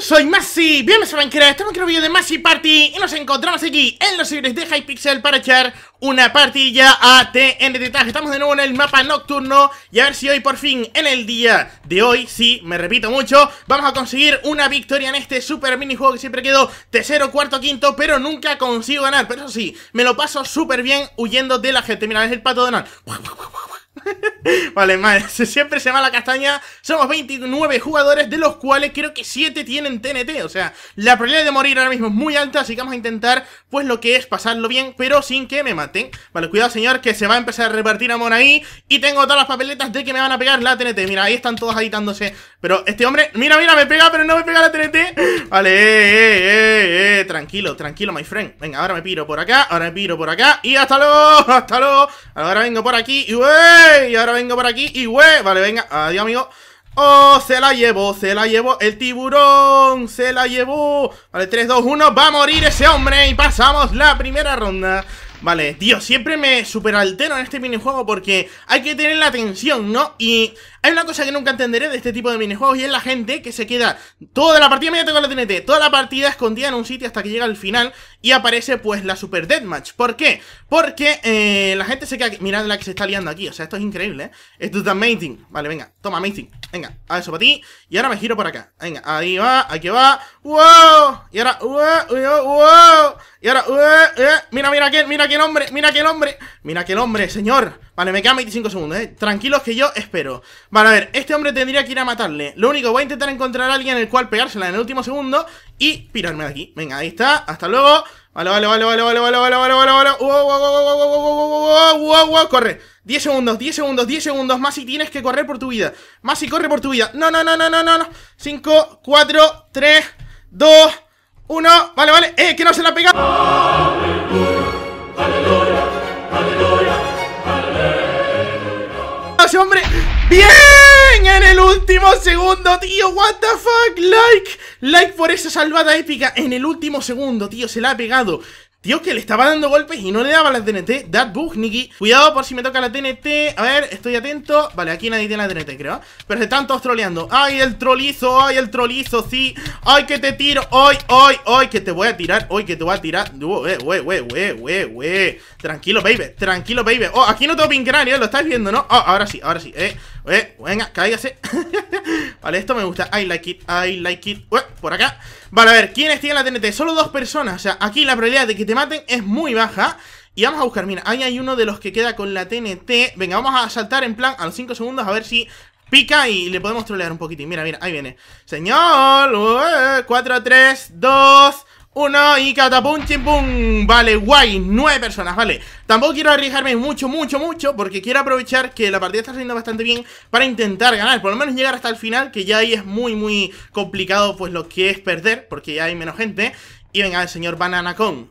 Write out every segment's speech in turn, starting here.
Soy Masi, bienvenidos a Minecraft, estamos en un vídeo de Masi Party y nos encontramos aquí en los servidores de Hypixel para echar una partilla a TNT Tag Estamos de nuevo en el mapa nocturno y a ver si hoy por fin, en el día de hoy, sí, me repito mucho Vamos a conseguir una victoria en este super juego que siempre quedo tercero, cuarto, quinto, pero nunca consigo ganar Pero eso sí, me lo paso súper bien huyendo de la gente, mira, es el pato de Donald vale, más, siempre se va la castaña. Somos 29 jugadores, de los cuales creo que 7 tienen TNT. O sea, la probabilidad de morir ahora mismo es muy alta, así que vamos a intentar, pues lo que es pasarlo bien, pero sin que me maten. Vale, cuidado, señor, que se va a empezar a repartir amor ahí. Y tengo todas las papeletas de que me van a pegar la TNT. Mira, ahí están todos agitándose. Pero este hombre, mira, mira, me pega, pero no me pega la TNT Vale, eh, eh, eh, eh, tranquilo, tranquilo, my friend Venga, ahora me piro por acá, ahora me piro por acá Y hasta luego, hasta luego Ahora vengo por aquí, y wey, y ahora vengo por aquí, y wey Vale, venga, adiós, amigo Oh, se la llevó, se la llevó el tiburón, se la llevó Vale, 3, 2, 1, va a morir ese hombre y pasamos la primera ronda Vale, tío, siempre me superaltero en este minijuego porque hay que tener la atención, ¿no? Y hay una cosa que nunca entenderé de este tipo de minijuegos y es la gente que se queda toda la partida, media tengo la TNT, toda la partida escondida en un sitio hasta que llega al final y aparece pues la Super Deathmatch. ¿Por qué? Porque eh, la gente se queda... Mirad la que se está liando aquí, o sea, esto es increíble, ¿eh? Esto es amazing. Vale, venga, toma, amazing. Venga, a eso para ti. Y ahora me giro por acá. Venga, ahí va, aquí va. ¡Wow! Y ahora, ¡wow! ¡uh, eh, eh, ¡wow! Y ahora, ¡wow! ¡uh, eh, mira, mira aquel, mira aquel hombre, mira aquel hombre. Mira aquel hombre, señor. Vale, me quedan 25 segundos, eh. Tranquilos que yo espero. Vale, a ver, este hombre tendría que ir a matarle. Lo único, voy a intentar encontrar a alguien el cual pegársela en el último segundo y pirarme de aquí. Venga, ahí está. Hasta luego. Vale, vale, vale, vale, vale, vale, vale, vale, vale, vale. corre. 10 segundos, 10 segundos, 10 segundos. Más si tienes que correr por tu vida. Más si corre por tu vida. No, no, no, no, no, no. 5, 4, 3, 2, 1. Vale, vale. Eh, que no se la pega. ¡Aleluya! ¡Aleluya! ¡Aleluya! ¡Hombre! ¡Bien! en el último segundo, tío! ¡What the fuck! ¡Like! ¡Like por esa salvada épica! En el último segundo, tío, se la ha pegado Tío, que le estaba dando golpes y no le daba la TNT That bug, Nicky Cuidado por si me toca la TNT A ver, estoy atento Vale, aquí nadie tiene la TNT, creo Pero se están todos troleando ¡Ay, el trolizo! ¡Ay, el trolizo! ¡Sí! ¡Ay, que te tiro! ¡Ay, ay, ay! Que te voy a tirar ¡Ay, que te voy a tirar! Eh, Tranquilo, baby Tranquilo, baby Oh, aquí no tengo pincranio, Lo estás viendo, ¿no? Ah, ahora sí, ahora sí Eh eh, venga, cáigase. vale, esto me gusta. I like it, I like it. Eh, por acá. Vale, a ver, ¿quiénes tienen la TNT? Solo dos personas. O sea, aquí la probabilidad de que te maten es muy baja. Y vamos a buscar, mira, ahí hay uno de los que queda con la TNT. Venga, vamos a saltar en plan a los 5 segundos a ver si pica y le podemos trolear un poquitín. Mira, mira, ahí viene. Señor, 4, 3, 2... Uno y catapum, chimpum Vale, guay, nueve personas, vale Tampoco quiero arriesgarme mucho, mucho, mucho Porque quiero aprovechar que la partida está saliendo bastante bien Para intentar ganar, por lo menos llegar hasta el final Que ya ahí es muy, muy complicado Pues lo que es perder, porque ya hay menos gente y venga, el señor banana con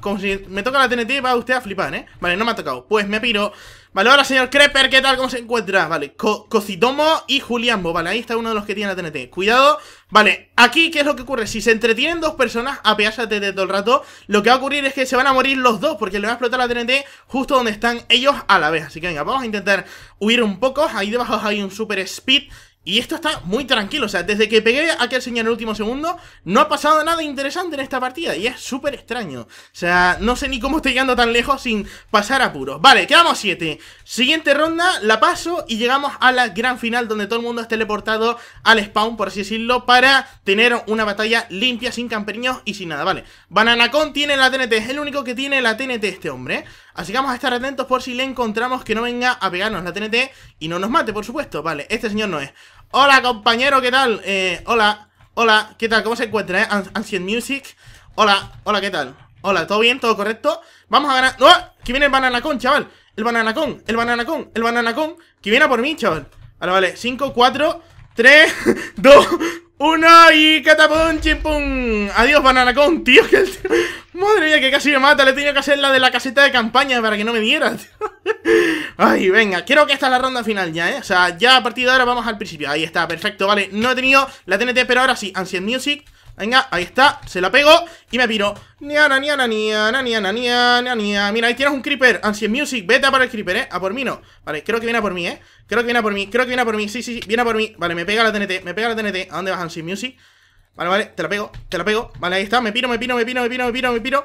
como si me toca la TNT, va usted a flipar, ¿eh? Vale, no me ha tocado. Pues me piro. Vale, ahora señor Creper, ¿qué tal? ¿Cómo se encuentra? Vale, Cocitomo y Juliánbo, Vale, ahí está uno de los que tiene la TNT. Cuidado. Vale, aquí, ¿qué es lo que ocurre? Si se entretienen dos personas a de todo el rato, lo que va a ocurrir es que se van a morir los dos, porque le va a explotar la TNT justo donde están ellos a la vez. Así que venga, vamos a intentar huir un poco. Ahí debajo hay un super speed. Y esto está muy tranquilo, o sea, desde que pegué a aquel señor en el último segundo, no ha pasado nada interesante en esta partida, y es súper extraño. O sea, no sé ni cómo estoy llegando tan lejos sin pasar apuros. Vale, quedamos 7. Siguiente ronda, la paso y llegamos a la gran final, donde todo el mundo es teleportado al spawn, por así decirlo, para tener una batalla limpia, sin camperiños y sin nada, vale. Bananacon tiene la TNT, es el único que tiene la TNT este hombre, ¿eh? Así que vamos a estar atentos por si le encontramos que no venga a pegarnos la TNT y no nos mate, por supuesto. Vale, este señor no es. Hola, compañero, ¿qué tal? Eh, hola, hola, ¿qué tal? ¿Cómo se encuentra, eh? Ancient Music. Hola, hola, ¿qué tal? Hola, ¿todo bien? ¿Todo correcto? Vamos a ganar... ¡No! ¡Oh! viene el bananacón, chaval El bananacón, el bananacón, el bananacón Que viene a por mí, chaval Vale, vale 5, 4, 3, 2, 1 Y catapum, chimpum Adiós, bananacón, tío Madre mía, que casi me mata Le he tenido que hacer la de la caseta de campaña Para que no me diera, tío Ay, venga, creo que esta es la ronda final ya, ¿eh? O sea, ya a partir de ahora vamos al principio Ahí está, perfecto, vale, no he tenido la TNT Pero ahora sí, Ancient Music Venga, ahí está, se la pego y me piro Niana, niana, niana, niana, niana, niana Mira, ahí tienes un Creeper, Ancient Music Vete a por el Creeper, eh, a por mí no Vale, creo que viene a por mí, eh, creo que viene a por mí Creo que viene a por mí, sí, sí, sí, viene a por mí Vale, me pega la TNT, me pega la TNT, ¿a dónde vas Ancient Music? Vale, vale, te la pego, te la pego Vale, ahí está, me piro, me piro, me piro, me piro, me piro, me piro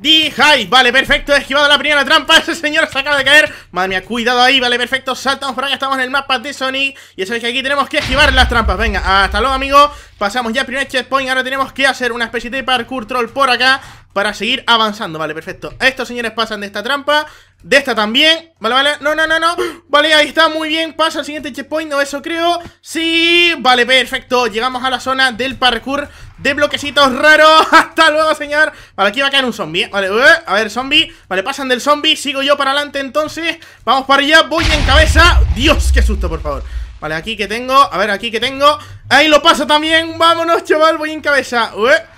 D-High, vale, perfecto, he esquivado la primera trampa Ese señor se acaba de caer, madre mía, cuidado ahí Vale, perfecto, saltamos por acá, estamos en el mapa de Sony Y sabéis que aquí tenemos que esquivar las trampas Venga, hasta luego, amigos Pasamos ya al primer checkpoint, ahora tenemos que hacer una especie de parkour troll por acá Para seguir avanzando, vale, perfecto Estos señores pasan de esta trampa de esta también, vale, vale, no, no, no, no Vale, ahí está, muy bien, pasa al siguiente checkpoint No, eso creo, sí, vale, perfecto Llegamos a la zona del parkour de bloquecitos raros Hasta luego, señor Vale, aquí va a caer un zombie, ¿eh? vale, eh, a ver, zombie Vale, pasan del zombie, sigo yo para adelante entonces Vamos para allá, voy en cabeza Dios, qué susto, por favor Vale, aquí que tengo, a ver, aquí que tengo Ahí lo paso también, vámonos, chaval, voy en cabeza Vale,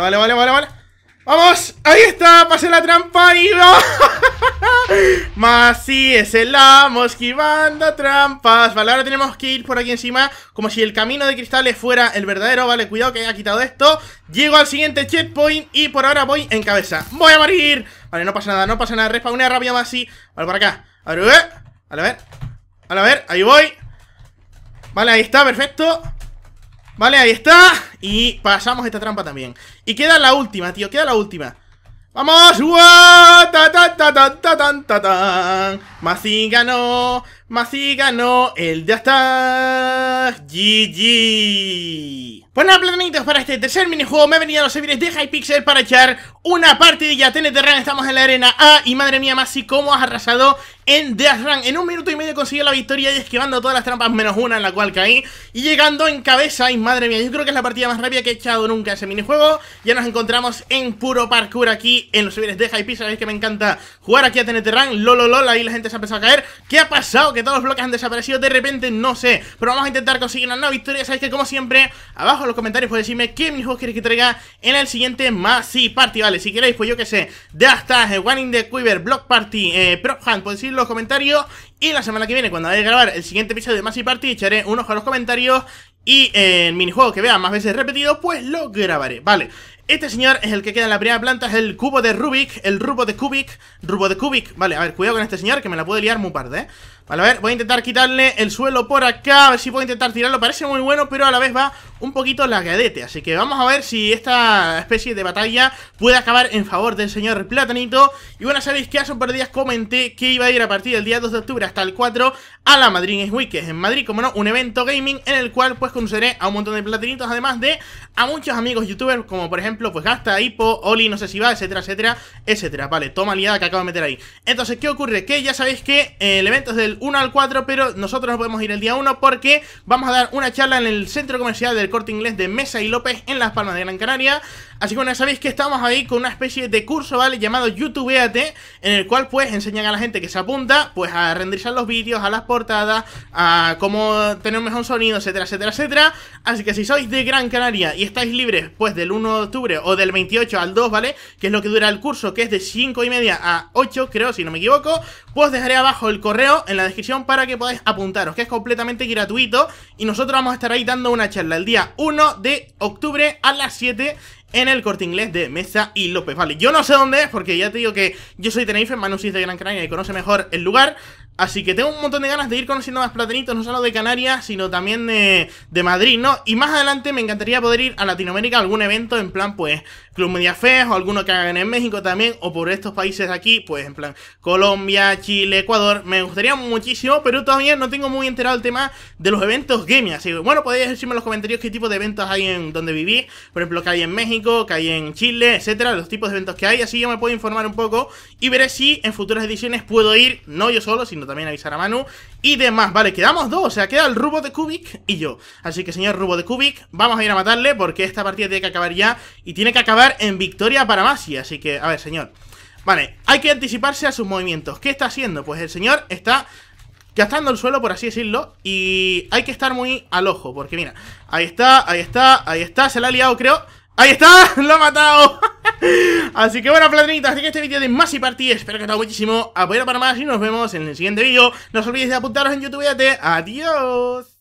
vale, vale, vale, vale ¡Vamos! ¡Ahí está! ¡Pasé la trampa y va, Más es el amo esquivando trampas Vale, ahora tenemos que ir por aquí encima Como si el camino de cristales fuera el verdadero Vale, cuidado que haya quitado esto Llego al siguiente checkpoint y por ahora voy en cabeza ¡Voy a morir! Vale, no pasa nada, no pasa nada una rápido más así Vale, por acá A ver, a ver A ver, ahí voy Vale, ahí está, perfecto Vale, ahí está. Y pasamos esta trampa también. Y queda la última, tío. Queda la última. ¡Vamos! ¡Wow! ¡Tan, ¡Ta, ta, ta, ta, ta, ta, Masi ganó el ya está. GG. nada, platanitos, para este tercer minijuego me he venido a los servidores de Hypixel para echar una partidilla. TNT Run, estamos en la arena A y madre mía, Masi, cómo has arrasado en Death Run. En un minuto y medio consiguió la victoria y esquivando todas las trampas menos una en la cual caí. Y llegando en cabeza, y madre mía, yo creo que es la partida más rápida que he echado nunca en ese minijuego. Ya nos encontramos en puro parkour aquí en los servidores de Hypixel. Sabéis que me encanta jugar aquí a TNT Run. Lololol, ahí la gente se ha empezado a caer. ¿Qué ha pasado? todos los bloques han desaparecido de repente, no sé. Pero vamos a intentar conseguir una nueva victoria. Sabéis que como siempre, abajo en los comentarios podéis decirme qué minijuegos queréis que traiga en el siguiente Massive Party, ¿vale? Si queréis, pues yo que sé, de hasta eh, One in the Quiver, Block Party, eh, Prop Hunt, podéis decirlo en los comentarios. Y la semana que viene, cuando vaya a grabar el siguiente episodio de Massive Party, echaré un ojo a los comentarios y eh, el minijuego que vea más veces repetido, pues lo grabaré, ¿vale? Este señor es el que queda en la primera planta, es el cubo de Rubik, el rubo de Kubik, rubo de Kubik. Vale, a ver, cuidado con este señor que me la puede liar muy tarde, ¿eh? Vale, a ver, voy a intentar quitarle el suelo por acá, a ver si puedo intentar tirarlo. Parece muy bueno, pero a la vez va un poquito lagadete. Así que vamos a ver si esta especie de batalla puede acabar en favor del señor Platanito. Y bueno, sabéis que hace un par de días comenté que iba a ir a partir del día 2 de octubre hasta el 4 a la Madrid Games Week, en Madrid, como no, un evento gaming en el cual pues conoceré a un montón de platinitos, además de a muchos amigos youtubers, como por ejemplo pues gasta hipo, oli, no sé si va, etcétera, etcétera, etcétera. Vale, toma liada que acabo de meter ahí. Entonces, ¿qué ocurre? Que ya sabéis que eh, el evento es del 1 al 4, pero nosotros nos podemos ir el día 1 porque vamos a dar una charla en el centro comercial del corte inglés de Mesa y López en Las Palmas de Gran Canaria. Así que bueno, sabéis que estamos ahí con una especie de curso, ¿vale? Llamado YouTube YouTubeate, en el cual pues enseñan a la gente que se apunta, pues a renderizar los vídeos, a las portadas, a cómo tener un mejor sonido, etcétera, etcétera, etcétera. Así que si sois de Gran Canaria y estáis libres pues del 1 de octubre o del 28 al 2, ¿vale? Que es lo que dura el curso, que es de 5 y media a 8, creo, si no me equivoco, pues dejaré abajo el correo en la descripción para que podáis apuntaros, que es completamente gratuito y nosotros vamos a estar ahí dando una charla el día 1 de octubre a las 7 en el corte inglés de Mesa y López. Vale, yo no sé dónde es, porque ya te digo que yo soy Tenerife, Manu de Gran Canaria y conoce mejor el lugar. Así que tengo un montón de ganas de ir conociendo más platanitos, no solo de Canarias, sino también de, de, Madrid, ¿no? Y más adelante me encantaría poder ir a Latinoamérica a algún evento, en plan, pues, Club Media Fest, o alguno que hagan en México también, o por estos países aquí, pues, en plan, Colombia, Chile, Ecuador. Me gustaría muchísimo, pero todavía no tengo muy enterado el tema de los eventos gaming. Así que, bueno, podéis decirme en los comentarios qué tipo de eventos hay en donde viví, por ejemplo, que hay en México, que hay en Chile, etcétera, los tipos de eventos que hay. Así yo me puedo informar un poco y veré si en futuras ediciones puedo ir, no yo solo, sino también avisar a Manu y demás. Vale, quedamos dos, o sea, queda el Rubo de Kubik y yo. Así que, señor Rubo de Kubik, vamos a ir a matarle porque esta partida tiene que acabar ya y tiene que acabar en victoria para Masi. Así que, a ver, señor. Vale, hay que anticiparse a sus movimientos. ¿Qué está haciendo? Pues el señor está gastando el suelo, por así decirlo, y hay que estar muy al ojo, porque mira, ahí está, ahí está, ahí está, se la ha liado, creo. ¡Ahí está! ¡Lo ha matado! Así que bueno, platinitas así que este vídeo de Masi Party espero que os haya muchísimo. Apoyo para más y nos vemos en el siguiente vídeo. No os olvidéis de apuntaros en YouTube. Adiós.